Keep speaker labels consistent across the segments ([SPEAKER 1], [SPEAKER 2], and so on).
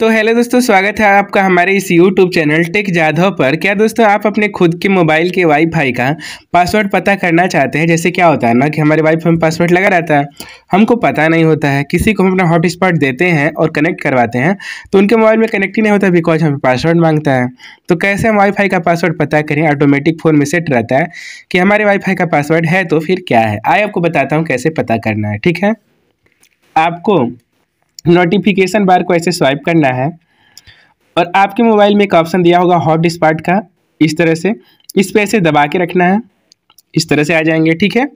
[SPEAKER 1] तो हेलो दोस्तों स्वागत है आपका हमारे इस यूट्यूब चैनल टेक जाधव पर क्या दोस्तों आप अपने खुद के मोबाइल के वाईफाई का पासवर्ड पता करना चाहते हैं जैसे क्या होता है ना कि हमारे वाईफाई में पासवर्ड लगा रहता है हमको पता नहीं होता है किसी को हम अपना हॉटस्पॉट देते हैं और कनेक्ट करवाते हैं तो उनके मोबाइल में कनेक्ट ही नहीं होता बिकॉज हमें पासवर्ड मांगता है तो कैसे हम वाई का पासवर्ड पता करें ऑटोमेटिक फ़ोन में सेट रहता है कि हमारे वाई का पासवर्ड है तो फिर क्या है आए आपको बताता हूँ कैसे पता करना है ठीक है आपको नोटिफिकेशन बार को ऐसे स्वाइप करना है और आपके मोबाइल में एक ऑप्शन दिया होगा हॉट डिस्पार्ट का इस तरह से इस पर ऐसे दबा के रखना है इस तरह से आ जाएंगे ठीक है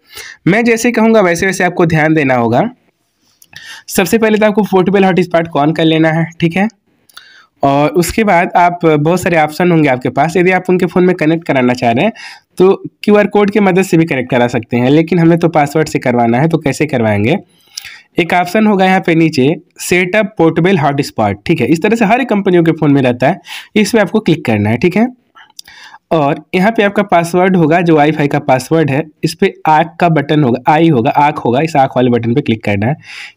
[SPEAKER 1] मैं जैसे कहूँगा वैसे वैसे आपको ध्यान देना होगा सबसे पहले तो आपको पोर्टेबल हॉट स्पॉट ऑन कर लेना है ठीक है और उसके बाद आप बहुत सारे ऑप्शन होंगे आपके पास यदि आप उनके फ़ोन में कनेक्ट कराना चाह रहे हैं तो क्यूआर कोड की मदद से भी कनेक्ट करा सकते हैं लेकिन हमें तो पासवर्ड से करवाना है तो कैसे करवाएंगे एक ऑप्शन होगा यहाँ पे नीचे सेटअप पोर्टेबल हॉटस्पॉट ठीक है इस तरह से हर एक कंपनियों के फ़ोन में रहता है इस पर आपको क्लिक करना है ठीक है और यहाँ पे आपका पासवर्ड होगा जो वाईफाई का पासवर्ड है इस पर आँख का बटन होगा आई होगा आँख होगा इस आँख वाले बटन पे क्लिक करना है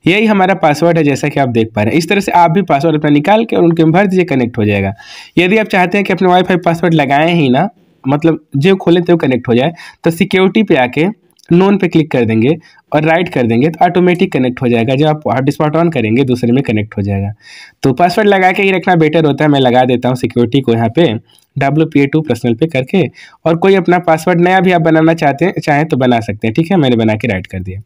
[SPEAKER 1] यही हमारा पासवर्ड है जैसा कि आप देख पा रहे हैं इस तरह से आप भी पासवर्ड अपना निकाल के और उनके भर दीजिए कनेक्ट हो जाएगा यदि आप चाहते हैं कि अपने वाईफाई पासवर्ड लगाएं ही ना मतलब जो खोलें तो कनेक्ट हो जाए तो सिक्योरिटी पर आके नोन पे क्लिक कर देंगे और राइट कर देंगे तो ऑटोमेटिक कनेक्ट हो जाएगा जब आप हॉट स्पॉट ऑन करेंगे दूसरे में कनेक्ट हो जाएगा तो पासवर्ड लगा के ही रखना बेटर होता है मैं लगा देता हूँ सिक्योरिटी को यहाँ पे W P A two personal पे करके और कोई अपना पासवर्ड नया भी आप बनाना चाहते हैं चाहें तो बना सकते हैं ठीक है मैंने बना के राइट कर दिया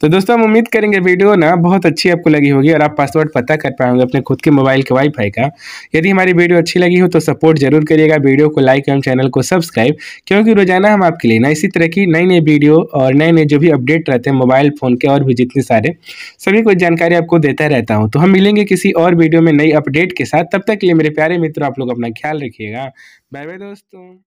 [SPEAKER 1] तो दोस्तों हम उम्मीद करेंगे वीडियो ना बहुत अच्छी आपको लगी होगी और आप पासवर्ड पता कर पाएंगे अपने खुद के मोबाइल के वाईफाई का यदि हमारी वीडियो अच्छी लगी हो तो सपोर्ट जरूर करिएगा वीडियो को लाइक एवं चैनल को सब्सक्राइब क्योंकि रोजाना हम आपके लिए ना इसी तरह की नई नई वीडियो और नए नए जो भी अपडेट रहते हैं मोबाइल फ़ोन के और भी जितने सारे सभी कुछ जानकारी आपको देता रहता हूँ तो हम मिलेंगे किसी और वीडियो में नई अपडेट के साथ तब तक के लिए मेरे प्यारे मित्र आप लोग अपना ख्याल रखिएगा बाय बाय दोस्तों